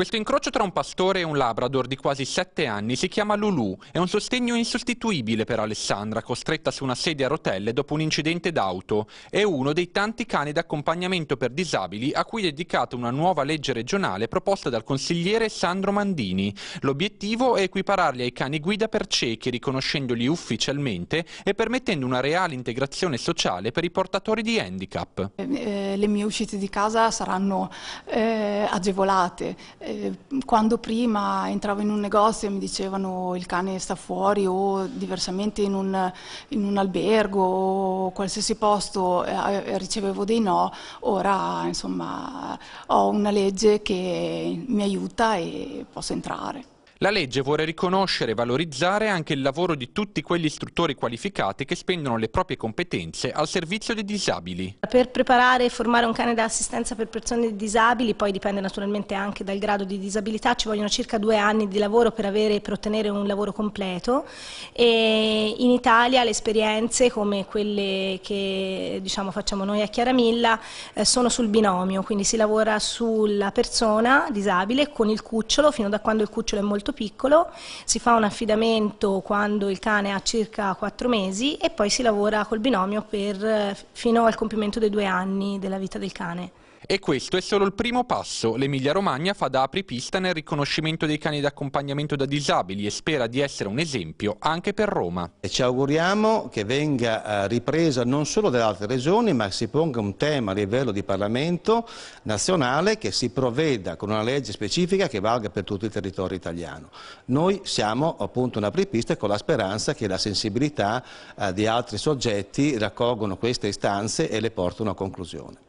Questo incrocio tra un pastore e un labrador di quasi 7 anni si chiama Lulu, è un sostegno insostituibile per Alessandra, costretta su una sedia a rotelle dopo un incidente d'auto. È uno dei tanti cani d'accompagnamento per disabili a cui è dedicata una nuova legge regionale proposta dal consigliere Sandro Mandini. L'obiettivo è equipararli ai cani guida per ciechi, riconoscendoli ufficialmente e permettendo una reale integrazione sociale per i portatori di handicap. Eh, eh le mie uscite di casa saranno eh, agevolate eh, quando prima entravo in un negozio e mi dicevano il cane sta fuori o diversamente in un, in un albergo o qualsiasi posto eh, ricevevo dei no, ora insomma ho una legge che mi aiuta e posso entrare. La legge vuole riconoscere e valorizzare anche il lavoro di tutti quegli istruttori qualificati che spendono le proprie competenze al servizio dei disabili. Per preparare e formare un cane da assistenza per persone disabili, poi dipende naturalmente anche dal grado di disabilità, ci vogliono circa due anni di lavoro per, avere, per ottenere un lavoro completo e in Italia le esperienze come quelle che diciamo, facciamo noi a Chiaramilla eh, sono sul binomio, quindi si lavora sulla persona disabile con il cucciolo fino da quando il cucciolo è molto molto piccolo, si fa un affidamento quando il cane ha circa 4 mesi e poi si lavora col binomio per, eh, fino al compimento dei due anni della vita del cane. E questo è solo il primo passo. L'Emilia Romagna fa da apripista nel riconoscimento dei cani d'accompagnamento da disabili e spera di essere un esempio anche per Roma. E ci auguriamo che venga eh, ripresa non solo dalle altre regioni, ma si ponga un tema a livello di Parlamento nazionale che si provveda con una legge specifica che valga per tutto il territorio italiano. Noi siamo appunto un apripista con la speranza che la sensibilità eh, di altri soggetti raccolgono queste istanze e le portano a conclusione.